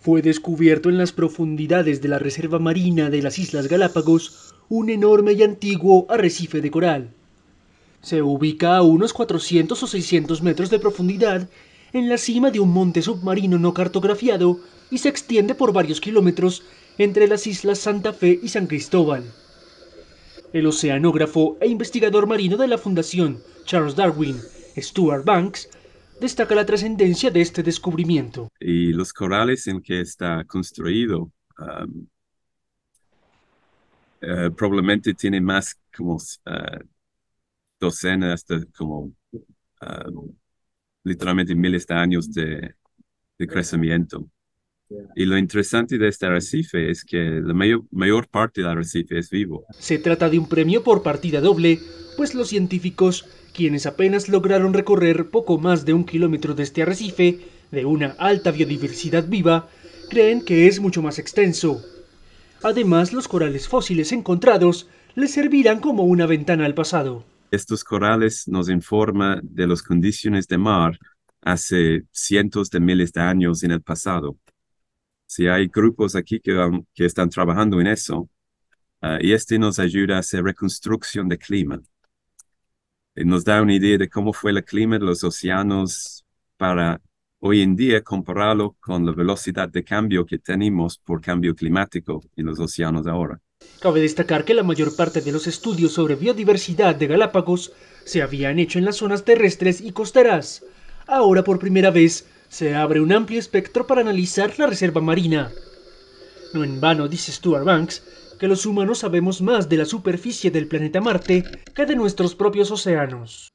fue descubierto en las profundidades de la Reserva Marina de las Islas Galápagos un enorme y antiguo arrecife de coral. Se ubica a unos 400 o 600 metros de profundidad en la cima de un monte submarino no cartografiado y se extiende por varios kilómetros entre las islas Santa Fe y San Cristóbal. El oceanógrafo e investigador marino de la Fundación Charles Darwin, Stuart Banks, destaca la trascendencia de este descubrimiento. Y los corales en que está construido um, eh, probablemente tiene más como eh, docenas de como um, literalmente miles de años de, crecimiento. Y lo interesante de este arrecife es que la mayor, mayor parte del arrecife es vivo. Se trata de un premio por partida doble pues los científicos, quienes apenas lograron recorrer poco más de un kilómetro de este arrecife, de una alta biodiversidad viva, creen que es mucho más extenso. Además, los corales fósiles encontrados les servirán como una ventana al pasado. Estos corales nos informan de las condiciones de mar hace cientos de miles de años en el pasado. Si hay grupos aquí que, están trabajando en eso, ah, y este nos ayuda a hacer reconstrucción de clima. Eh, nos da una idea de cómo fue el clima de los océanos para hoy en día compararlo con la velocidad de cambio que tenemos por cambio climático en los océanos ahora. Cabe destacar que la mayor parte de los estudios sobre biodiversidad de Galápagos se habían hecho en las zonas terrestres y costeras. Ahora por primera vez se abre un amplio espectro para analizar la reserva marina. No en vano dice Stuart Banks que los humanos sabemos más de la superficie del planeta Marte que de nuestros propios océanos.